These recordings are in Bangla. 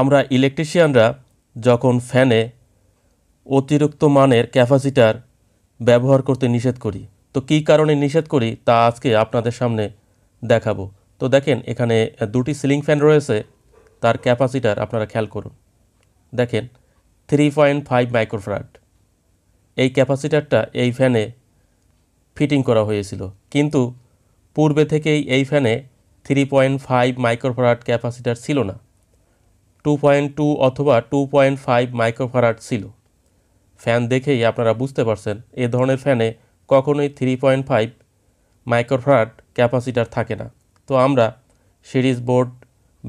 আমরা ইলেকট্রিশিয়ানরা যখন ফ্যানে অতিরিক্ত মানের ক্যাপাসিটার ব্যবহার করতে নিষেধ করি তো কী কারণে নিষেধ করি তা আজকে আপনাদের সামনে দেখাবো তো দেখেন এখানে দুটি সিলিং ফ্যান রয়েছে তার ক্যাপাসিটার আপনারা খেয়াল করুন দেখেন থ্রি পয়েন্ট ফাইভ মাইক্রোফ্রাট এই ক্যাপাসিটারটা এই ফ্যানে ফিটিং করা হয়েছিল কিন্তু পূর্বে থেকেই এই ফ্যানে three point five microfarad capacitor ছিল না টু পয়েন্ট টু অথবা টু পয়েন্ট ফাইভ মাইক্রোফারাট ছিল ফ্যান দেখেই আপনারা বুঝতে পারছেন এ ধরনের ফ্যানে কখনোই three point five microfarad capacitor থাকে না তো আমরা সিরিজ বোর্ড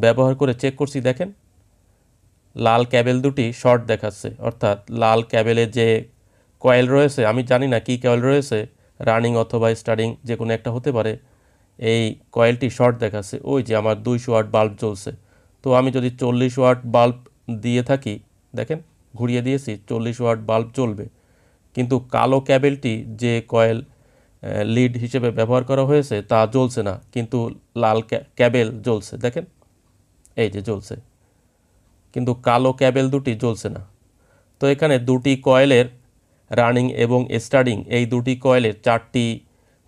ব্যবহার করে চেক করছি দেখেন লাল ক্যাবেল দুটি শর্ট দেখাচ্ছে অর্থাৎ লাল ক্যাবেলের যে কয়েল রয়েছে আমি জানি না কী কয়েল রয়েছে রানিং অথবা স্টার্টিং যে কোনো একটা হতে পারে এই কয়েলটি শর্ট দেখাচ্ছে ওই যে আমার দুইশো আট বাল্ব জ্বলছে তো আমি যদি চল্লিশ ওয়াট বাল্ব দিয়ে থাকি দেখেন ঘুরিয়ে দিয়েছি চল্লিশ ওয়াট বাল্ব চলবে কিন্তু কালো ক্যাবেলটি যে কয়েল লিড হিসেবে ব্যবহার করা হয়েছে তা জ্বলছে না কিন্তু লাল ক্যাবেল জ্বলছে দেখেন এই যে জ্বলছে কিন্তু কালো ক্যাবেল দুটি জ্বলছে না তো এখানে দুটি কয়েলের রানিং এবং স্টার্টিং এই দুটি কয়েলের চারটি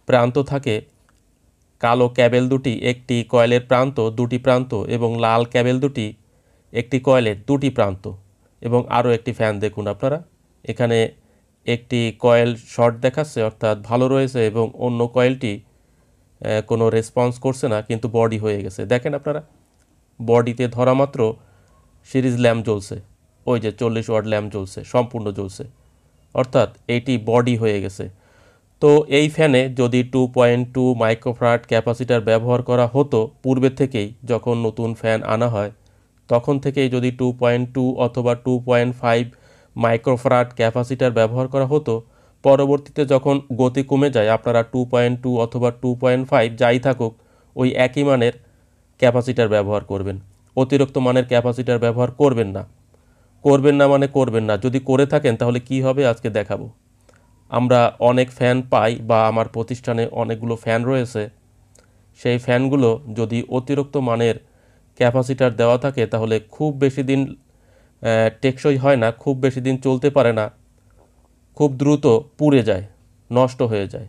প্রান্ত থাকে কালো ক্যাবেল দুটি একটি কয়েলের প্রান্ত দুটি প্রান্ত এবং লাল ক্যাবেল দুটি একটি কয়েলের দুটি প্রান্ত এবং আরও একটি ফ্যান দেখুন আপনারা এখানে একটি কয়েল শর্ট দেখাচ্ছে অর্থাৎ ভালো রয়েছে এবং অন্য কয়েলটি কোনো রেসপন্স করছে না কিন্তু বডি হয়ে গেছে দেখেন আপনারা বডিতে ধরা মাত্র সিরিজ ল্যাম্প জ্বলছে ওই যে চল্লিশ ওয়ার্ড ল্যাম্প জ্বলছে সম্পূর্ণ জ্বলছে অর্থাৎ এটি বডি হয়ে গেছে তো এই ফ্যানে যদি two point two microfarad capacitor ব্যবহার করা হতো পূর্বে থেকেই যখন নতুন ফ্যান আনা হয় তখন থেকেই যদি টু পয়েন্ট টু অথবা two point five microfarad capacitor ব্যবহার করা হতো পরবর্তীতে যখন গতি কমে যায় আপনারা টু পয়েন্ট টু অথবা টু পয়েন্ট ফাইভ যাই থাকুক ওই একই মানের ক্যাপাসিটার ব্যবহার করবেন অতিরিক্ত মানের ক্যাপাসিটার ব্যবহার করবেন না করবেন না মানে করবেন না যদি করে থাকেন তাহলে কি হবে আজকে দেখাবো আমরা অনেক ফ্যান পাই বা আমার প্রতিষ্ঠানে অনেকগুলো ফ্যান রয়েছে সেই ফ্যানগুলো যদি অতিরিক্ত মানের ক্যাপাসিটার দেওয়া থাকে তাহলে খুব বেশি দিন টেকসই হয় না খুব বেশি দিন চলতে পারে না খুব দ্রুত পুড়ে যায় নষ্ট হয়ে যায়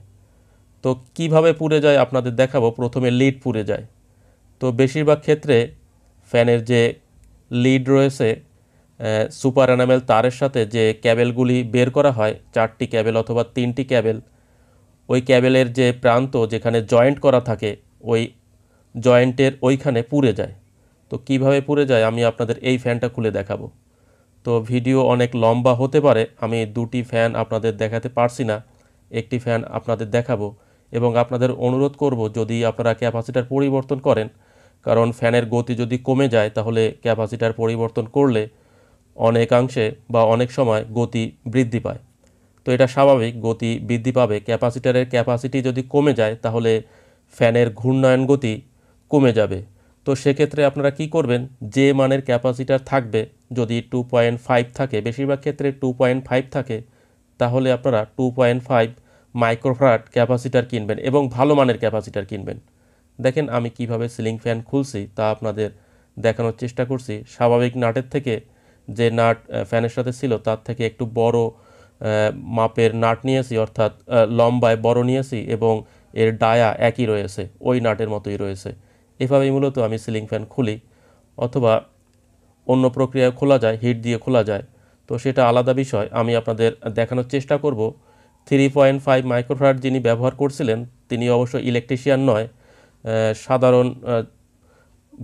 তো কিভাবে পুড়ে যায় আপনাদের দেখাবো প্রথমে লিড পুড়ে যায় তো বেশিরভাগ ক্ষেত্রে ফ্যানের যে লিড রয়েছে সুপার এনামেল তারের সাথে যে ক্যাবেলগুলি বের করা হয় চারটি ক্যাবেল অথবা তিনটি ক্যাবেল ওই ক্যাবেলের যে প্রান্ত যেখানে জয়েন্ট করা থাকে ওই জয়েন্টের ওইখানে পুড়ে যায় তো কিভাবে পুড়ে যায় আমি আপনাদের এই ফ্যানটা খুলে দেখাবো তো ভিডিও অনেক লম্বা হতে পারে আমি দুটি ফ্যান আপনাদের দেখাতে পারছি না একটি ফ্যান আপনাদের দেখাবো এবং আপনাদের অনুরোধ করব যদি আপনারা ক্যাপাসিটার পরিবর্তন করেন কারণ ফ্যানের গতি যদি কমে যায় তাহলে ক্যাপাসিটার পরিবর্তন করলে অনেকাংশে বা অনেক সময় গতি বৃদ্ধি পায় তো এটা স্বাভাবিক গতি বৃদ্ধি পাবে ক্যাপাসিটারের ক্যাপাসিটি যদি কমে যায় তাহলে ফ্যানের ঘূর্ণায়ন গতি কমে যাবে তো সেক্ষেত্রে আপনারা কি করবেন যে মানের ক্যাপাসিটার থাকবে যদি টু পয়েন্ট ফাইভ থাকে বেশিরভাগ ক্ষেত্রে টু পয়েন্ট ফাইভ থাকে তাহলে আপনারা two point five microfarad capacitor কিনবেন এবং ভালো মানের ক্যাপাসিটার কিনবেন দেখেন আমি কিভাবে সিলিং ফ্যান খুলছি তা আপনাদের দেখানোর চেষ্টা করছি স্বাভাবিক নাটের থেকে যে নাট ফ্যানের সাথে ছিল তার থেকে একটু বড় মাপের নাট নিয়েছি অর্থাৎ লম্বায় বড় নিয়েছি এবং এর ডায়া একই রয়েছে ওই নাটের মতোই রয়েছে এভাবেই মূলত আমি সিলিং ফ্যান খুলি অথবা অন্য প্রক্রিয়ায় খোলা যায় হিট দিয়ে খোলা যায় তো সেটা আলাদা বিষয় আমি আপনাদের দেখানোর চেষ্টা করব থ্রি পয়েন্ট ফাইভ মাইক্রোফ্রাট যিনি ব্যবহার করছিলেন তিনি অবশ্য ইলেকট্রিশিয়ান নয় সাধারণ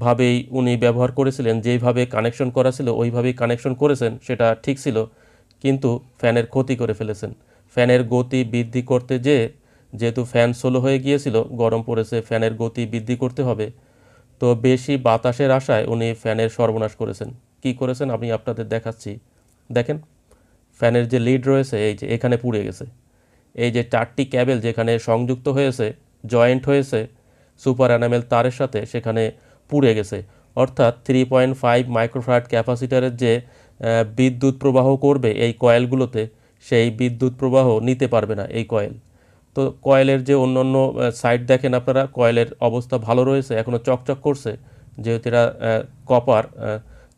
ভাবেই উনি ব্যবহার করেছিলেন যেইভাবে কানেকশন করা ছিল ওইভাবেই কানেকশন করেছেন সেটা ঠিক ছিল কিন্তু ফ্যানের ক্ষতি করে ফেলেছেন ফ্যানের গতি বৃদ্ধি করতে যে যেহেতু ফ্যান সোলো হয়ে গিয়েছিল গরম পড়েছে ফ্যানের গতি বৃদ্ধি করতে হবে তো বেশি বাতাসের আশায় উনি ফ্যানের সর্বনাশ করেছেন কি করেছেন আমি আপনাদের দেখাচ্ছি দেখেন ফ্যানের যে লিড রয়েছে এই যে এখানে পুড়ে গেছে এই যে চারটি ক্যাবেল যেখানে সংযুক্ত হয়েছে জয়েন্ট হয়েছে সুপার অ্যানামেল তারের সাথে সেখানে পুড়ে গেছে অর্থাৎ থ্রি পয়েন্ট ফাইভ মাইক্রোফ্রাট ক্যাপাসিটারের যে বিদ্যুৎ প্রবাহ করবে এই কয়েলগুলোতে সেই বিদ্যুৎ প্রবাহ নিতে পারবে না এই কয়েল তো কয়েলের যে অন্য অন্য সাইড দেখেন আপনারা কয়েলের অবস্থা ভালো রয়েছে এখনও চকচক করছে যেহেতু এরা কপার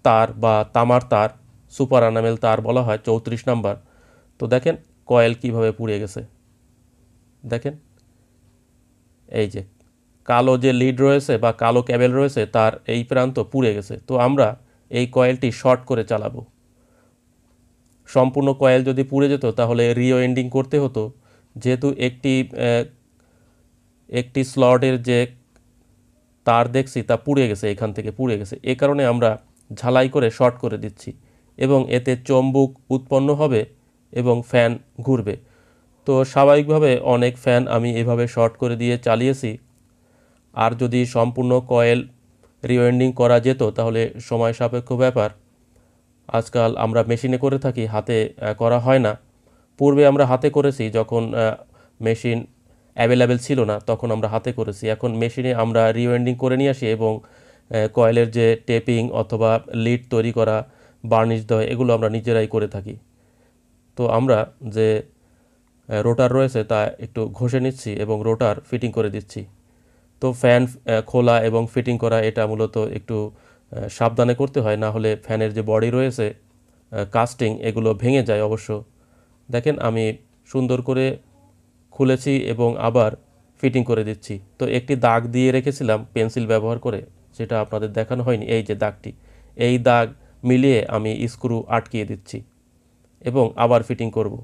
তার বা তামার তার সুপার আনামেল তার বলা হয় চৌত্রিশ নাম্বার তো দেখেন কয়েল কিভাবে পুড়ে গেছে দেখেন এই যে কালো যে লিড রয়েছে বা কালো ক্যাবেল রয়েছে তার এই প্রান্ত পুড়ে গেছে তো আমরা এই কয়েলটি শর্ট করে চালাবো সম্পূর্ণ কয়েল যদি পুড়ে যেত তাহলে রিওয়েন্ডিং করতে হতো যেহেতু একটি একটি স্লটের যে তার দেখছি তা পুড়ে গেছে এখান থেকে পুড়ে গেছে এ কারণে আমরা ঝালাই করে শর্ট করে দিচ্ছি এবং এতে চম্বুক উৎপন্ন হবে এবং ফ্যান ঘুরবে তো স্বাভাবিকভাবে অনেক ফ্যান আমি এভাবে শর্ট করে দিয়ে চালিয়েছি আর যদি সম্পূর্ণ কয়েল রিওয়েন্ডিং করা যেত তাহলে সময় সাপেক্ষ ব্যাপার আজকাল আমরা মেশিনে করে থাকি হাতে করা হয় না পূর্বে আমরা হাতে করেছি যখন মেশিন অ্যাভেলেবেল ছিল না তখন আমরা হাতে করেছি এখন মেশিনে আমরা রিওয়েন্ডিং করে নিয়ে আসি এবং কয়েলের যে টেপিং অথবা লিড তৈরি করা বার্নিশ দেওয়া এগুলো আমরা নিজেরাই করে থাকি তো আমরা যে রোটার রয়েছে তা একটু ঘষে নিচ্ছি এবং রোটার ফিটিং করে দিচ্ছি তো ফ্যান খোলা এবং ফিটিং করা এটা মূলত একটু সাবধানে করতে হয় না হলে ফ্যানের যে বডি রয়েছে কাস্টিং এগুলো ভেঙে যায় অবশ্য দেখেন আমি সুন্দর করে খুলেছি এবং আবার ফিটিং করে দিচ্ছি তো একটি দাগ দিয়ে রেখেছিলাম পেন্সিল ব্যবহার করে সেটা আপনাদের দেখানো হয়নি এই যে দাগটি এই দাগ মিলিয়ে আমি স্ক্রু আটকিয়ে দিচ্ছি এবং আবার ফিটিং করব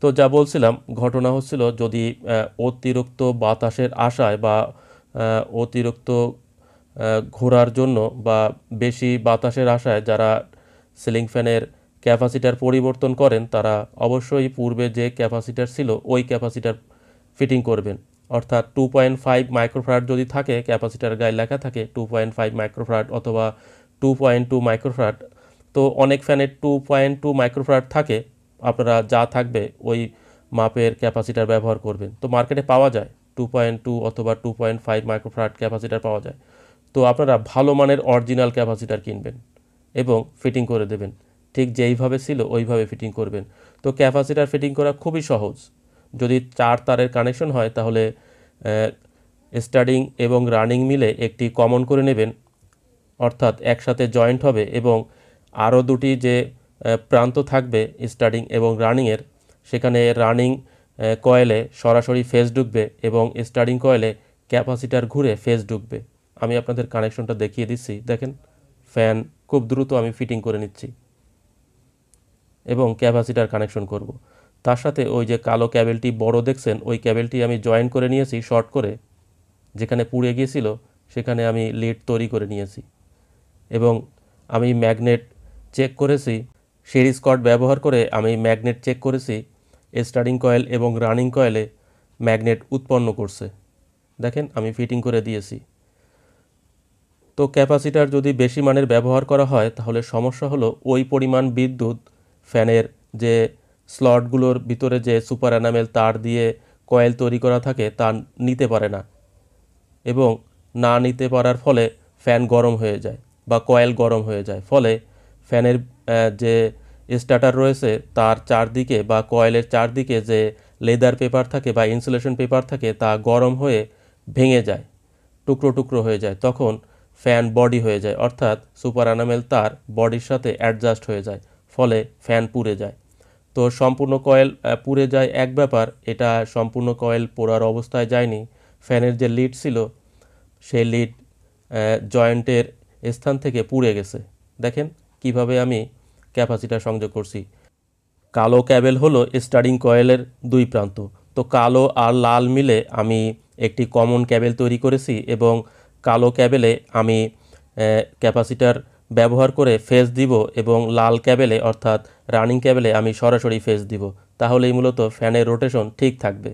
তো যা বলছিলাম ঘটনা হচ্ছিল যদি অতিরিক্ত বাতাসের আশায় বা অতিরিক্ত ঘোরার জন্য বা বেশি বাতাসের আশায় যারা সিলিং ফ্যানের ক্যাপাসিটার পরিবর্তন করেন তারা অবশ্যই পূর্বে যে ক্যাপাসিটার ছিল ওই ক্যাপাসিটার ফিটিং করবেন অর্থাৎ টু পয়েন্ট ফাইভ মাইক্রোফ্রাট যদি থাকে ক্যাপাসিটার গায়ে লেখা থাকে টু পয়েন্ট ফাইভ মাইক্রোফ্রাট অথবা টু পয়েন্ট টু মাইক্রোফ্রাট তো অনেক ফ্যানের টু পয়েন্ট টু মাইক্রোফ্রাট থাকে আপনারা যা থাকবে ওই মাপের ক্যাপাসিটার ব্যবহার করবেন তো মার্কেটে পাওয়া যায় টু পয়েন্ট টু অথবা two point five microfarad capacitor পাওয়া যায় তো আপনারা ভালো মানের অরিজিনাল ক্যাপাসিটার কিনবেন এবং ফিটিং করে দেবেন ঠিক যেইভাবে ছিল ওইভাবে ফিটিং করবেন তো ক্যাপাসিটার ফিটিং করা খুবই সহজ যদি চার তারের কানেকশন হয় তাহলে স্টার্টিং এবং রানিং মিলে একটি কমন করে নেবেন অর্থাৎ একসাথে জয়েন্ট হবে এবং আরও দুটি যে প্রান্ত থাকবে স্টার্টিং এবং রানিংয়ের সেখানে রানিং কয়েলে সরাসরি ফেস ঢুকবে এবং স্টার্টিং কয়েলে ক্যাপাসিটার ঘুরে ফেস ঢুকবে আমি আপনাদের কানেকশনটা দেখিয়ে দিচ্ছি দেখেন ফ্যান খুব দ্রুত আমি ফিটিং করে নিচ্ছি এবং ক্যাপাসিটার কানেকশন করব। তার সাথে ওই যে কালো ক্যাবেলটি বড় দেখছেন ওই ক্যাবেলটি আমি জয়েন করে নিয়েছি শর্ট করে যেখানে পুড়ে গিয়েছিল সেখানে আমি লিড তৈরি করে নিয়েছি এবং আমি ম্যাগনেট চেক করেছি সিরিজ কট ব্যবহার করে আমি ম্যাগনেট চেক করেছি স্টার্টিং কয়েল এবং রানিং কয়েলে ম্যাগনেট উৎপন্ন করছে দেখেন আমি ফিটিং করে দিয়েছি তো ক্যাপাসিটার যদি বেশি মানের ব্যবহার করা হয় তাহলে সমস্যা হলো ওই পরিমাণ বিদ্যুৎ ফ্যানের যে স্লটগুলোর ভিতরে যে সুপার অ্যানামেল তার দিয়ে কয়েল তৈরি করা থাকে তা নিতে পারে না এবং না নিতে পারার ফলে ফ্যান গরম হয়ে যায় বা কয়েল গরম হয়ে যায় ফলে ফ্যানের যে স্টার্টার রয়েছে তার চারদিকে বা কয়েলের চারদিকে যে লেদার পেপার থাকে বা ইনসুলেশন পেপার থাকে তা গরম হয়ে ভেঙে যায় টুকরো টুকরো হয়ে যায় তখন ফ্যান বডি হয়ে যায় অর্থাৎ সুপার অ্যানামেল তার বডির সাথে অ্যাডজাস্ট হয়ে যায় ফলে ফ্যান পুড়ে যায় তো সম্পূর্ণ কয়েল পুড়ে যায় এক ব্যাপার এটা সম্পূর্ণ কয়েল পোড়ার অবস্থায় যায়নি ফ্যানের যে লিড ছিল সেই লিড জয়েন্টের স্থান থেকে পুড়ে গেছে দেখেন কিভাবে আমি ক্যাপাসিটার সংযোগ করছি কালো ক্যাবেল হলো স্টার্টিং কয়েলের দুই প্রান্ত তো কালো আর লাল মিলে আমি একটি কমন ক্যাবেল তৈরি করেছি এবং কালো ক্যাবেলে আমি ক্যাপাসিটার ব্যবহার করে ফেজ দিব এবং লাল ক্যাবেলে অর্থাৎ রানিং ক্যাবেলে আমি সরাসরি ফেজ দিব তাহলেই মূলত ফ্যানের রোটেশন ঠিক থাকবে